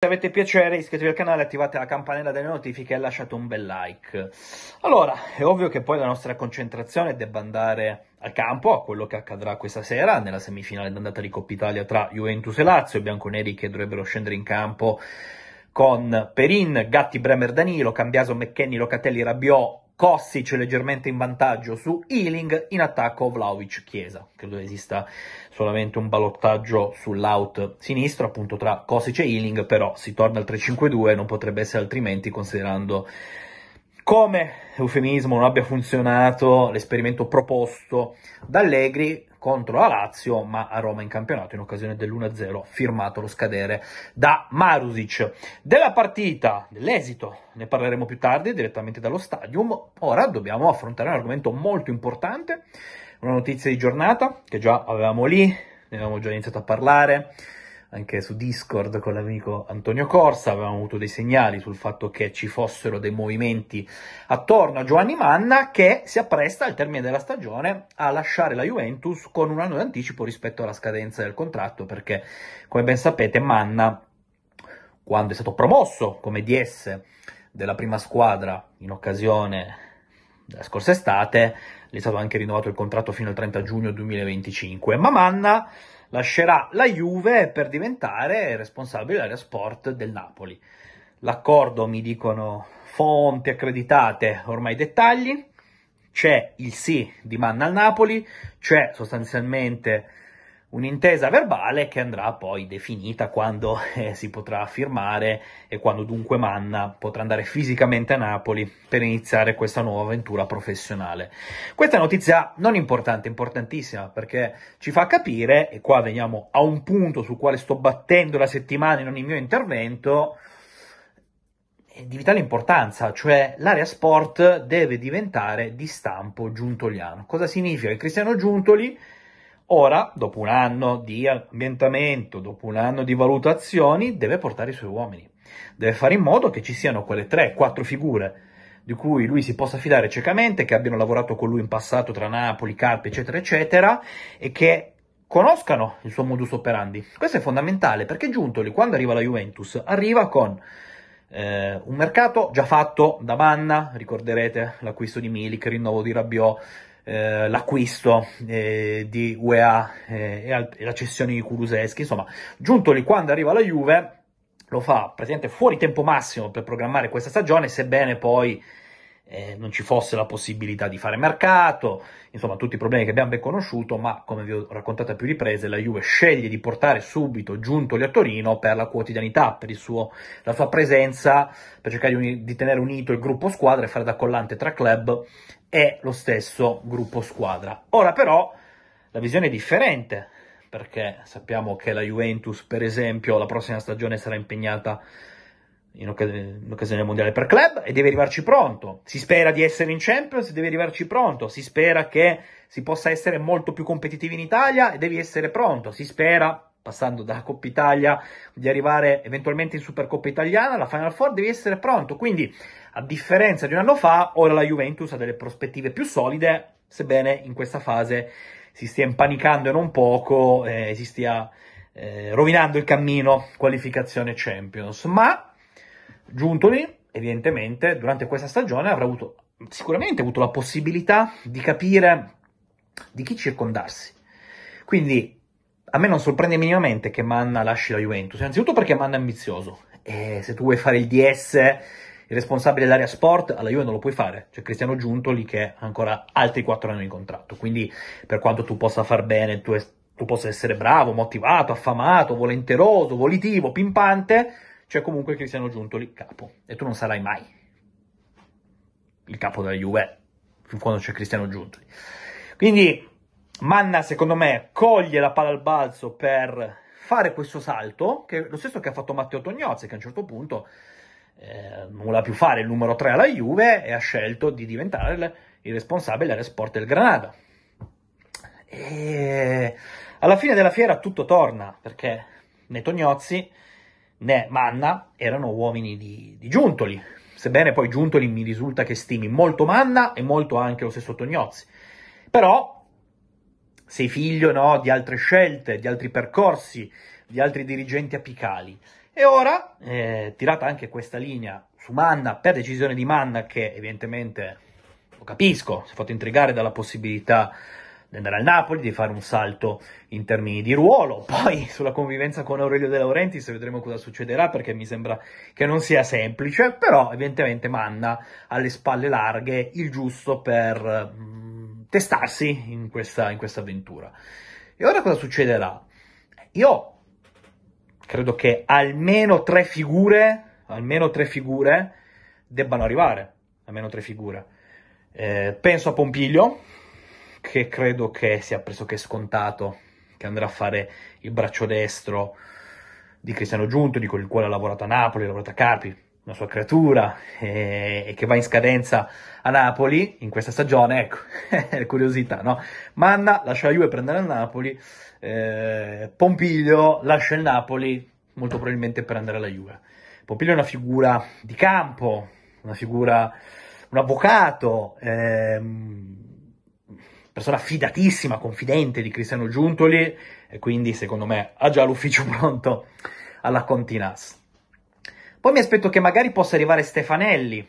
Se avete piacere iscrivetevi al canale, attivate la campanella delle notifiche e lasciate un bel like. Allora, è ovvio che poi la nostra concentrazione debba andare al campo, a quello che accadrà questa sera nella semifinale d'andata di Coppa Italia tra Juventus e Lazio, i bianconeri che dovrebbero scendere in campo con Perin, Gatti, Bremer, Danilo, Cambiaso, McKenny, Locatelli, Rabiot, Kossic leggermente in vantaggio su Ealing, in attacco Vlaovic-Chiesa. Credo esista solamente un balottaggio sull'out sinistro, appunto tra Kossic e Ealing, però si torna al 3-5-2, non potrebbe essere altrimenti considerando come eufemismo non abbia funzionato l'esperimento proposto da Allegri, contro la Lazio, ma a Roma in campionato in occasione dell'1-0 firmato lo scadere da Marusic. Della partita, dell'esito, ne parleremo più tardi direttamente dallo stadium. Ora dobbiamo affrontare un argomento molto importante, una notizia di giornata che già avevamo lì, ne avevamo già iniziato a parlare anche su Discord con l'amico Antonio Corsa, avevamo avuto dei segnali sul fatto che ci fossero dei movimenti attorno a Giovanni Manna che si appresta al termine della stagione a lasciare la Juventus con un anno d'anticipo rispetto alla scadenza del contratto perché come ben sapete Manna quando è stato promosso come DS della prima squadra in occasione della scorsa estate, gli è stato anche rinnovato il contratto fino al 30 giugno 2025, ma Manna lascerà la Juve per diventare responsabile dell'area sport del Napoli. L'accordo, mi dicono fonti accreditate, ormai dettagli, c'è il sì di Manna al Napoli, c'è sostanzialmente un'intesa verbale che andrà poi definita quando eh, si potrà firmare e quando dunque Manna potrà andare fisicamente a Napoli per iniziare questa nuova avventura professionale. Questa notizia non importante, importantissima perché ci fa capire, e qua veniamo a un punto sul quale sto battendo la settimana in ogni mio intervento, di vitale importanza, cioè l'area sport deve diventare di stampo giuntoliano. Cosa significa? Che Cristiano Giuntoli Ora, dopo un anno di ambientamento, dopo un anno di valutazioni, deve portare i suoi uomini. Deve fare in modo che ci siano quelle 3-4 figure di cui lui si possa fidare ciecamente, che abbiano lavorato con lui in passato tra Napoli, Carpi, eccetera, eccetera, e che conoscano il suo modus operandi. Questo è fondamentale perché Giuntoli, quando arriva la Juventus, arriva con eh, un mercato già fatto da Banna, ricorderete l'acquisto di Milik, rinnovo di Rabiot, eh, l'acquisto eh, di UEA eh, e, al- e la cessione di Kuluseschi, insomma, giunto lì quando arriva la Juve lo fa praticamente fuori tempo massimo per programmare questa stagione, sebbene poi eh, non ci fosse la possibilità di fare mercato, insomma tutti i problemi che abbiamo ben conosciuto, ma come vi ho raccontato a più riprese, la Juve sceglie di portare subito Giuntoli a Torino per la quotidianità, per suo, la sua presenza, per cercare di, uni, di tenere unito il gruppo squadra e fare da collante tra club e lo stesso gruppo squadra. Ora però la visione è differente, perché sappiamo che la Juventus, per esempio, la prossima stagione sarà impegnata in, occas- in, occasione del mondiale per club e deve arrivarci pronto. Si spera di essere in Champions, deve arrivarci pronto. Si spera che si possa essere molto più competitivi in Italia e devi essere pronto. Si spera, passando dalla Coppa Italia, di arrivare eventualmente in Supercoppa Italiana, la Final Four, devi essere pronto. Quindi, a differenza di un anno fa, ora la Juventus ha delle prospettive più solide, sebbene in questa fase si stia impanicando e non poco, eh, si stia eh, rovinando il cammino qualificazione Champions. Ma Giunto lì, evidentemente, durante questa stagione avrà avuto, sicuramente avuto la possibilità di capire di chi circondarsi. Quindi a me non sorprende minimamente che Manna lasci la Juventus, innanzitutto perché Manna è ambizioso. E se tu vuoi fare il DS, il responsabile dell'area sport, alla Juve non lo puoi fare. C'è Cristiano Giuntoli che ha ancora altri 4 anni di contratto. Quindi per quanto tu possa far bene, tu, es- tu possa essere bravo, motivato, affamato, volenteroso, volitivo, pimpante, c'è comunque Cristiano Giuntoli capo, e tu non sarai mai il capo della Juve, fin quando c'è Cristiano Giuntoli. Quindi Manna, secondo me, coglie la palla al balzo per fare questo salto, che è lo stesso che ha fatto Matteo Tognozzi, che a un certo punto eh, non voleva più fare il numero 3 alla Juve e ha scelto di diventare il, responsabile responsabile sport del Granada. E alla fine della fiera tutto torna, perché Neto Tognozzi né Manna erano uomini di, di Giuntoli, sebbene poi Giuntoli mi risulta che stimi molto Manna e molto anche lo stesso Tognozzi. Però sei figlio no, di altre scelte, di altri percorsi, di altri dirigenti apicali. E ora, eh, tirata anche questa linea su Manna, per decisione di Manna, che evidentemente lo capisco, si è fatto intrigare dalla possibilità di andare al Napoli, di fare un salto in termini di ruolo. Poi sulla convivenza con Aurelio De Laurenti se vedremo cosa succederà perché mi sembra che non sia semplice, però evidentemente manda alle spalle larghe il giusto per mh, mm, testarsi in questa, in questa avventura. E ora cosa succederà? Io credo che almeno tre figure, almeno tre figure debbano arrivare, almeno tre figure. Eh, penso a Pompiglio, che credo che sia pressoché scontato, che andrà a fare il braccio destro di Cristiano Giunto, di con quale ha lavorato a Napoli, ha lavorato a Carpi, una sua creatura, e, e che va in scadenza a Napoli in questa stagione, ecco, curiosità, no? Manna lascia la Juve prendere il Napoli, eh, Pompiglio lascia il Napoli molto probabilmente per andare alla Juve. Pompiglio è una figura di campo, una figura, un avvocato, ehm, persona fidatissima, confidente di Cristiano Giuntoli e quindi secondo me ha già l'ufficio pronto alla Continas. Poi mi aspetto che magari possa arrivare Stefanelli,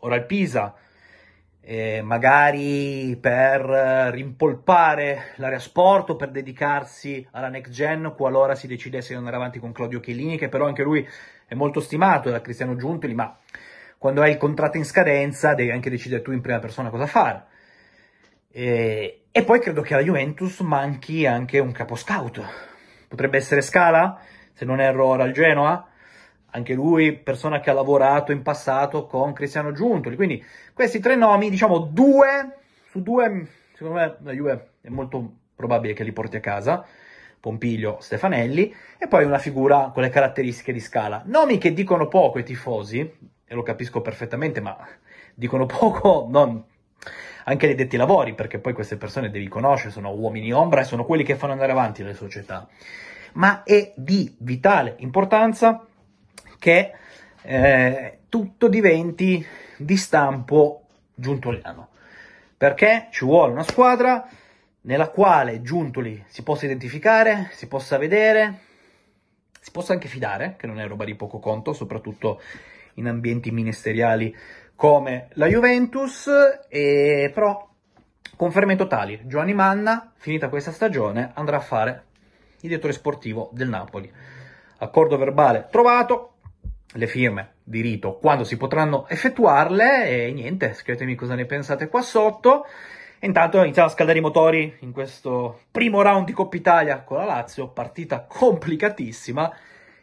ora al Pisa, eh, magari per rimpolpare l'area sport o per dedicarsi alla next gen qualora si decidesse di andare avanti con Claudio Chiellini, che però anche lui è molto stimato da Cristiano Giuntoli, ma quando hai il contratto in scadenza devi anche decidere tu in prima persona cosa fare. E, eh, e poi credo che alla Juventus manchi anche un capo scout. Potrebbe essere Scala, se non erro ora al Genoa anche lui persona che ha lavorato in passato con Cristiano Giuntoli. Quindi questi tre nomi, diciamo due su due, secondo me la Juve è molto probabile che li porti a casa, Pompiglio, Stefanelli, e poi una figura con le caratteristiche di Scala. Nomi che dicono poco i tifosi, e lo capisco perfettamente, ma dicono poco, non anche dei detti lavori, perché poi queste persone devi conoscere, sono uomini ombra e sono quelli che fanno andare avanti le società. Ma è di vitale importanza che eh, tutto diventi di stampo giuntoliano, perché ci vuole una squadra nella quale Giuntoli si possa identificare, si possa vedere, si possa anche fidare, che non è roba di poco conto, soprattutto in ambienti ministeriali come la Juventus, e però conferme totali. Giovanni Manna, finita questa stagione, andrà a fare il direttore sportivo del Napoli. Accordo verbale trovato, le firme di rito quando si potranno effettuarle e niente, scrivetemi cosa ne pensate qua sotto. Intanto iniziamo a scaldare i motori in questo primo round di Coppa Italia con la Lazio, partita complicatissima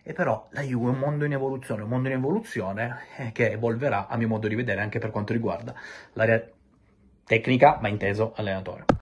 e però la Juve è un mondo in evoluzione, un mondo in evoluzione eh, che evolverà, a mio modo di vedere, anche per quanto riguarda l'area tecnica, ma inteso allenatore.